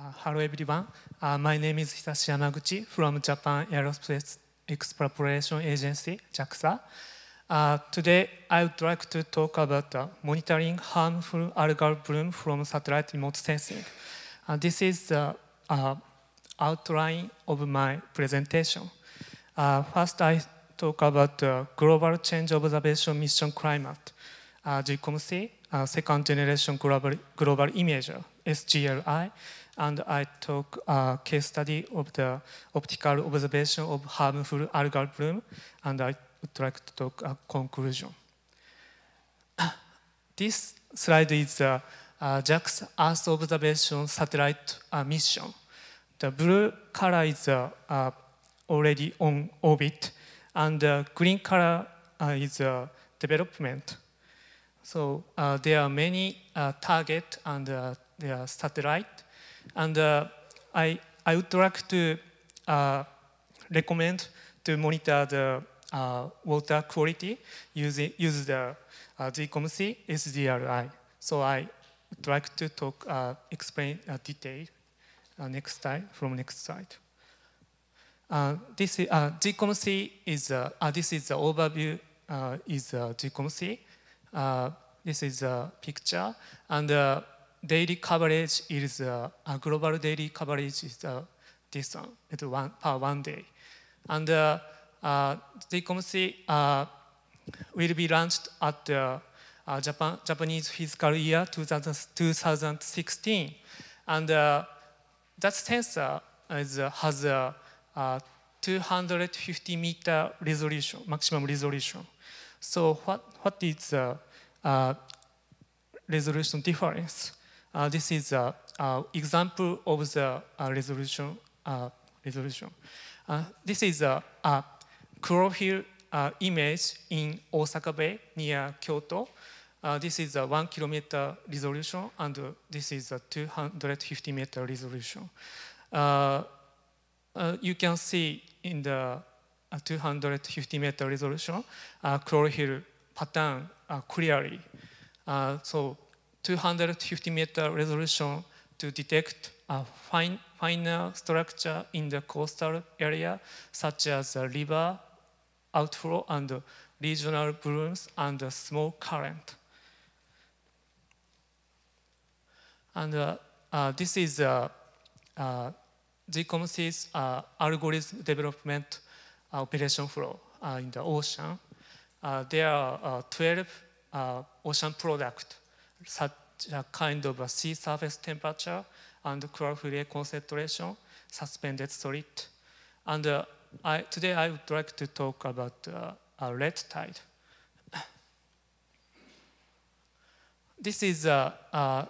h e l l o everyone. Uh, my name is Hisashi Yamaguchi from Japan Aerospace Exploration Agency, JAXA. Uh, today, I would like to talk about uh, monitoring harmful algal bloom from satellite remote sensing. Uh, this is the uh, outline of my presentation. Uh, first, I talk about the Global Change Observation Mission Climate, uh, GCOMC, uh, Second Generation Global, Global Imager, SGLI, and I took a case study of the optical observation of harmful algal bloom, and I would like to talk a conclusion. this slide is the uh, JAXA Earth Observation Satellite uh, Mission. The blue color is uh, uh, already on orbit, and the green color is uh, development. So there are many target and uh, their satellite And uh, I, I would like to uh, recommend to monitor the uh, water quality using use the uh, GCOMC SDRI. So I would like to talk, uh, explain uh, detail uh, next time from next slide. Uh, this GCOMC is this is the overview is uh, GCOMC. this is a picture and daily coverage is a, a global daily coverage is a, this one, it s one per one day. And uh, uh, the c o m m i e e uh, will be launched at the uh, Japan, Japanese fiscal year 2000, 2016. And uh, that sensor is, uh, has a uh, 250 meter resolution, maximum resolution. So what, what is the uh, uh, resolution difference? Uh, this is an uh, uh, example of the uh, resolution. resolution. this is a, a chlorophyll image in Osaka Bay near Kyoto. this is a one kilometer resolution, and this is a 250 meter resolution. you can see in the 250 meter resolution, uh, chlorophyll pattern uh, clearly. Uh, so 250 meter resolution to detect a fine, finer structure in the coastal area, such as a river outflow and regional blooms and a small current. And uh, uh, this is uh, uh, uh, algorithm development uh, operation flow uh, in the ocean. Uh, there are 12 ocean products such a kind of a sea surface temperature and cryophilic concentration, suspended solid. And uh, I, today I would like to talk about uh, a red tide. this is a, a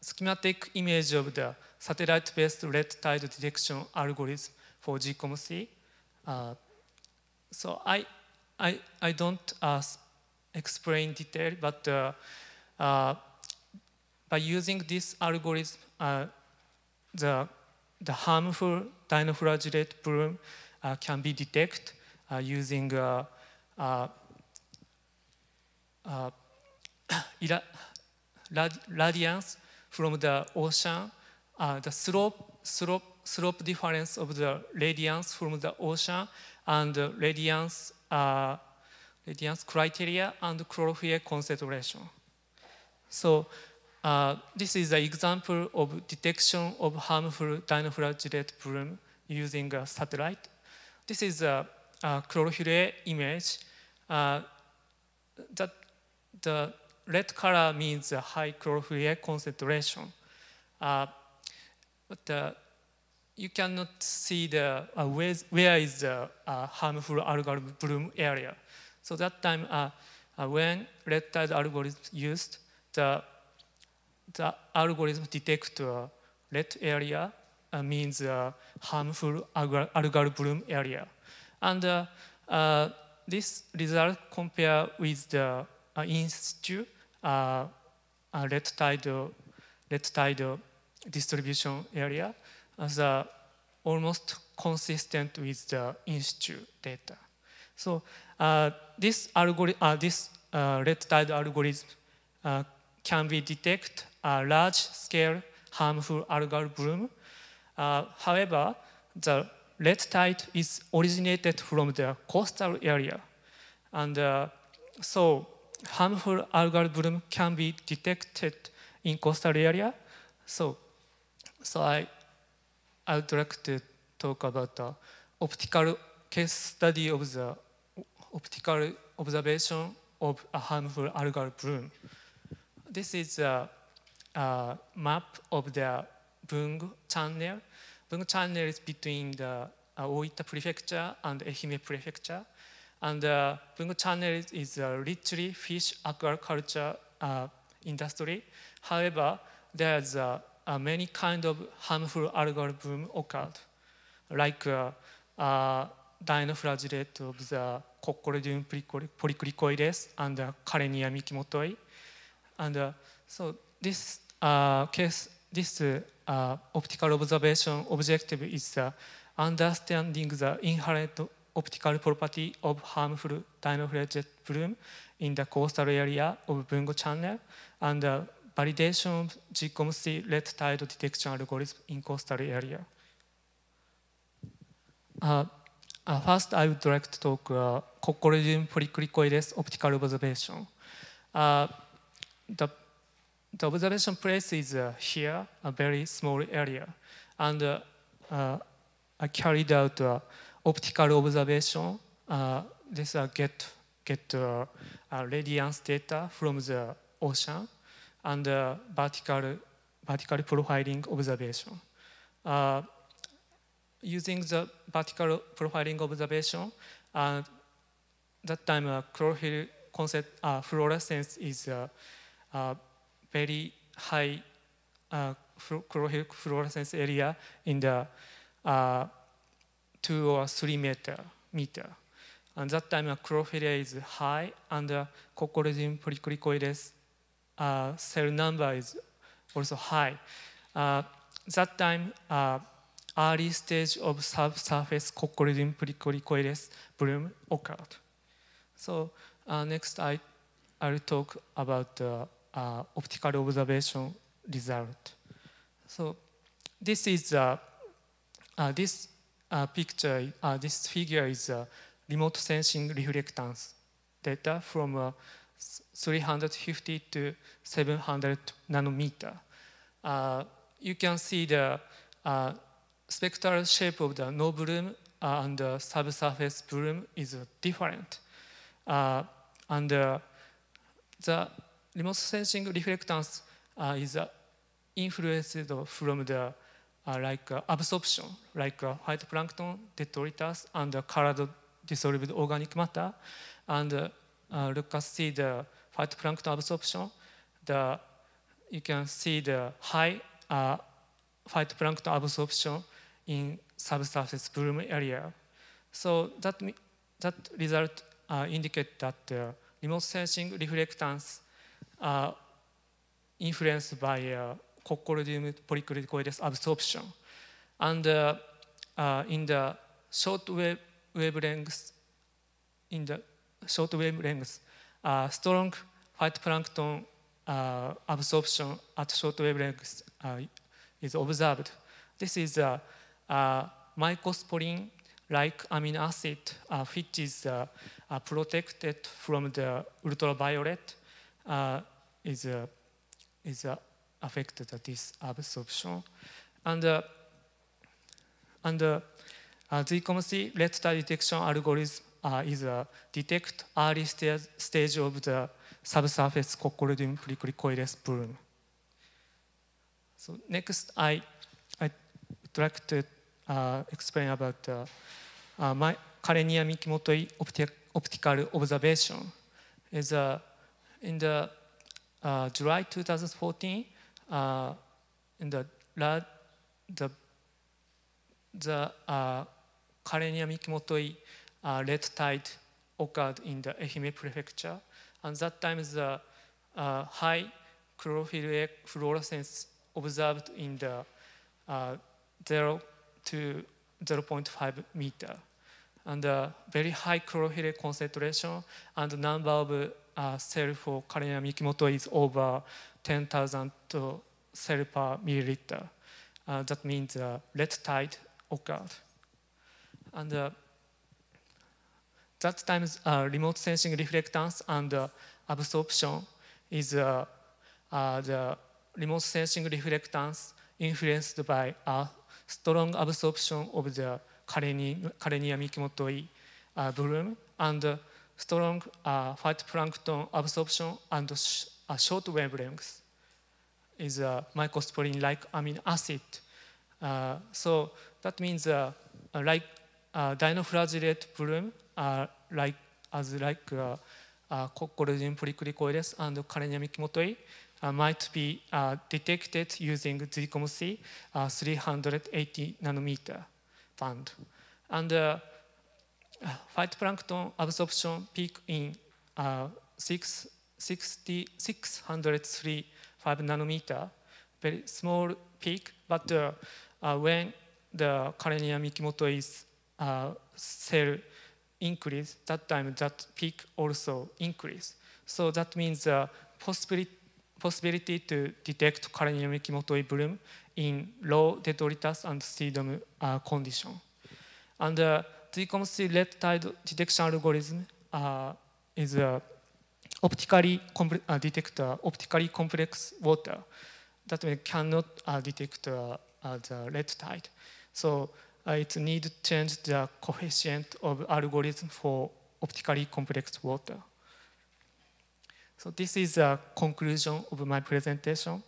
schematic image of the satellite-based red tide detection algorithm for GCOMC. Uh, so I, I, I don't uh, explain detail, but uh, by using this algorithm, uh, the, the harmful dinoflagellate bloom uh, can be detected uh, using uh, uh, uh, radiance from the ocean, the slope, slope, slope difference of the radiance from the ocean and the radiance, radiance criteria and chlorophyll concentration. So uh, this is an example of detection of harmful dinoflagellate bloom using a satellite. This is a, a image. Uh, that the red color means high chlorophyll concentration. Uh, but uh, you cannot see the uh, where, where is the uh, harmful algal bloom area. So that time, uh, uh, when red tide algorithm used, the the algorithm detects red area uh, means uh, harmful algorithm area. And uh, uh, this result compare with the uh, in uh, uh, red tide, red tide distribution area as uh, almost consistent with the institute data. So uh, this, algorithm, uh, this uh, red tide algorithm uh, can we detect a large-scale harmful algal bloom. Uh, however, the red tide is originated from the coastal area. And uh, so harmful algal bloom can be detected in coastal area. So, so I, I would like to talk about the optical case study of the optical observation of a harmful algal bloom. this is a, a map of the b u n g Channel. b u n g Channel is between the uh, Oita Prefecture and Ehime Prefecture. And uh, b u n g Channel is a richly fish aquaculture uh, industry. However, there's uh, uh, many kind of harmful algal bloom occurred, like uh, uh, dinoflagellate of the Coccolidium polycricoides and the Karenia mikimotoi. And uh, so this uh, case, this uh, optical observation objective is uh, understanding the inherent optical property of harmful d i n o f r a g i a t e d b l o o m in the coastal area of Bungo Channel and uh, validation of GCOMC red tide detection algorithm in coastal area. Uh, uh, first, I would like to talk uh, c o c c o l i d i m polycricoides optical observation. Uh, the, the observation place is uh, here, a very small area. And uh, uh, I carried out uh, optical observation. Uh, this uh, get, get uh, radiance data from the ocean and vertical, vertical profiling observation. using the vertical profiling observation, uh, that time uh, chlorophyll concept, fluorescence is uh, very high uh, fluorescence area in the uh, two or three meter meter. And that time, a uh, chlorophylla is high, and the uh, polycricoides uh, cell number is also high. Uh, that time, uh, early stage of subsurface cocolism polycricoides bloom occurred. So uh, next, I, I'll talk about the uh, optical observation result. So this is uh, uh, this uh, picture, uh, this figure is uh, remote sensing reflectance data from 350 to 700 nanometer. you can see the spectral shape of the no bloom and the subsurface bloom is different. and the remote sensing reflectance uh, is uh, influenced from the uh, like uh, absorption, like uh, phytoplankton, detritus, and uh, colored dissolved organic matter. And uh, look at see the phytoplankton absorption. The you can see the high uh, phytoplankton absorption in subsurface bloom area. So that that result uh, indicate that the remote sensing reflectance a r influenced by uh, Coccolodium p o l y c r l i c o i d e s absorption. And uh, uh, in the short wave l e n g t h s in the short wavelengths, uh, strong phytoplankton uh, absorption at short wavelengths uh, is observed. This is a, a mycosporin-like amino acid, uh, which is uh, uh, protected from the ultraviolet uh, is a, is a affected this absorption. And, uh, and uh, uh, the ECOMC red detection algorithm uh, is a detect early sta stage of the subsurface coccolodium precoiles p l u m So next, I, I would like to uh, explain about uh, uh, my Karenia m i k i m o t o opti optical observation. Is, uh, in the uh, July 2014, uh, in the the the uh, Karenia Mikimotoi uh, red tide occurred in the Ehime prefecture, and that time the uh, high chlorophyll fluorescence observed in the uh, 0 to 0 0.5 meter, and uh, very high chlorophyll concentration and number of uh, e l l for Karena i Mikimoto is over 10,000 to cell per milliliter. Uh, that means the uh, red tide occurred. And uh, that time, uh, remote sensing reflectance and uh, absorption is uh, uh, the remote sensing reflectance influenced by a strong absorption of the Karenia Mikimotoi uh, bloom and uh, strong uh, phytoplankton absorption and sh uh, short w a v e l e n g t h is a mycosporin-like amino acid. Uh, so that means uh, like uh, dinoflagellate p l u m uh, like as like uh, uh, collagen polycrycoides and carineamic motoi uh, might be uh, detected using ZCOM-C uh, 380 nanometer band. And uh, ファイトプ p l a n k t o n absorption peak in 6, 60, 0 3 5 nanometer, very small peak, but uh, uh, when the Karenia Mikimoto is uh, cell increase, that time that peak also increase. So that means the possibility, possibility to detect Karenia Mikimoto bloom in low detritus and sedum uh, condition. And uh, t o you consider red tide detection algorithm uh, is a optically uh, d e t e c t o p t i c a l l y complex water that we cannot uh, detect uh, uh, the red tide. So uh, it need s to change the coefficient of algorithm for optically complex water. So this is the conclusion of my presentation.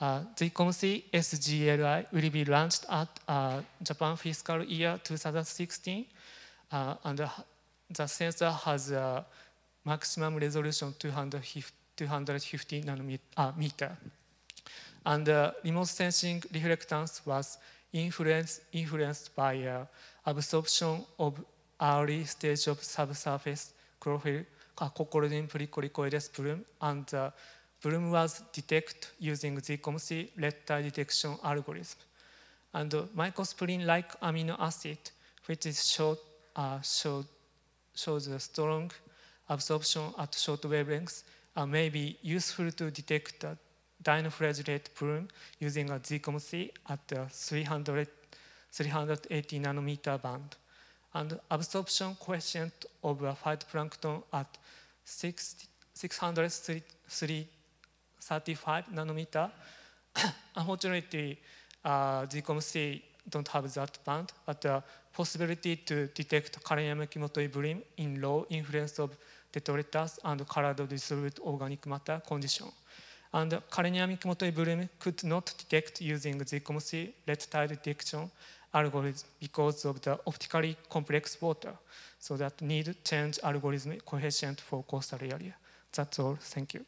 Uh, the ECOMC SGLI will be launched at uh, Japan fiscal year 2016. uh, and the sensor has a maximum resolution 250 nanometer. And the remote sensing reflectance was influence, influenced by uh, absorption of early stage of subsurface chlorophyll, uh, coccolodin p r i c o l i c o i d e s plume, and t h e plume was detected using the COMC letter detection algorithm. And uh, m i c r o s p o r i n l i k e amino acid, which is short uh, show, shows a strong absorption at short wavelengths and may be useful to detect a dinoflagellate plume using a ZCOM-C at the 3 8 0 nanometer band. And absorption quotient of a phytoplankton at 60, 635 nanometer. Unfortunately, uh, ZCOM-C don't have that band, but the possibility to detect Karanamekimoto brim in low influence of detritus and colored dissolved organic matter condition. And Karanamekimoto brim could not detect using the COMC r e p t i d e detection algorithm because of the optically complex water. So that need change algorithm coefficient for coastal area. That's all. Thank you.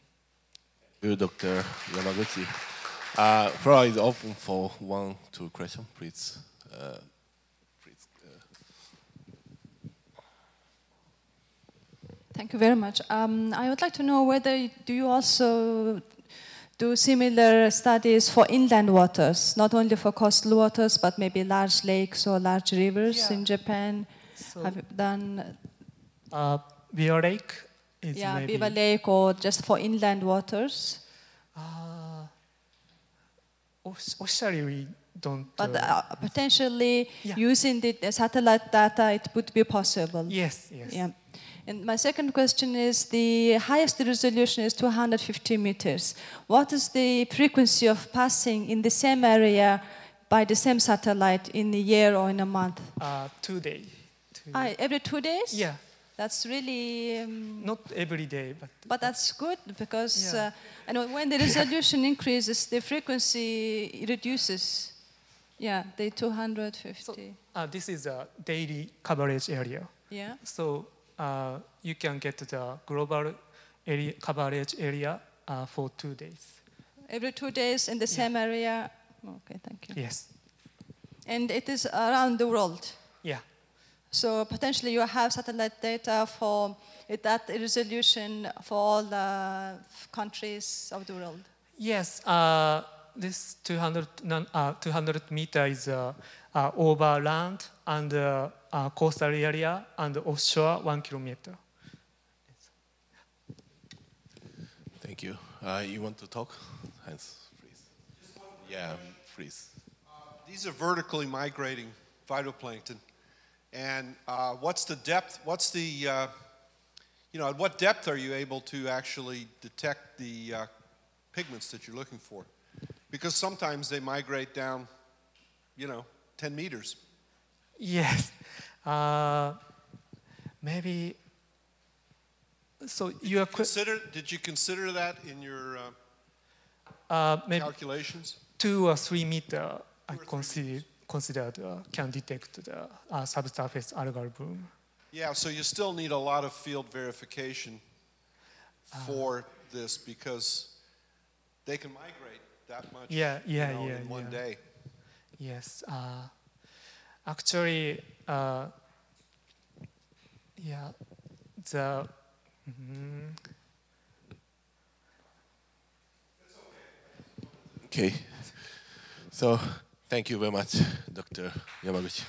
Thank you, Dr. Yamaguchi. Uh, floor is open for one, two questions, uh, please. Uh, Thank you very much. Um, I would like to know whether do you also do similar studies for inland waters, not only for coastal waters, but maybe large lakes or large rivers yeah. in Japan? So Have you done? Uh, Biwa uh, Lake? yeah, maybe. Biwa Lake or just for inland waters? Uh, uh, but uh, potentially yeah. using the satellite data, it would be possible. Yes, yes. Yeah. And my second question is the highest resolution is 250 meters. What is the frequency of passing in the same area by the same satellite in a year or in a month? Uh, two days. Two. Uh, every two days? Yeah that's really um, not every day, but but that's good because yeah. uh, when the resolution increases, the frequency reduces. Yeah, the 250. So, uh, this is a daily coverage area. Yeah. So uh, you can get the global area, coverage area uh, for two days. Every two days in the same area. Okay, thank you. Yes. And it is around the world. Yeah. So potentially you have satellite data for that resolution for all the countries of the world. Yes, uh, this 200, uh, 200 meter is uh, uh, over land and uh, uh, coastal area and offshore one kilometer. Thank you. you want to talk? Hans, please. Yeah, please. these are vertically migrating phytoplankton. And uh, what's the depth? What's the, uh, you know, at what depth are you able to actually detect the uh, pigments that you're looking for? Because sometimes they migrate down, you know, 10 meters. Yes. Uh, maybe. So did you, you consider? Did you consider that in your uh, uh, calculations? Two or three meter, or I considered considered uh, can detect the uh, subsurface algorithm. Yeah, so you still need a lot of field verification uh. for this because they can migrate that much yeah, yeah, you know, yeah, in one yeah. day. Yes. Uh, actually, uh, yeah, the. Mm, okay. So Thank you very much, Dr. Yamaguchi.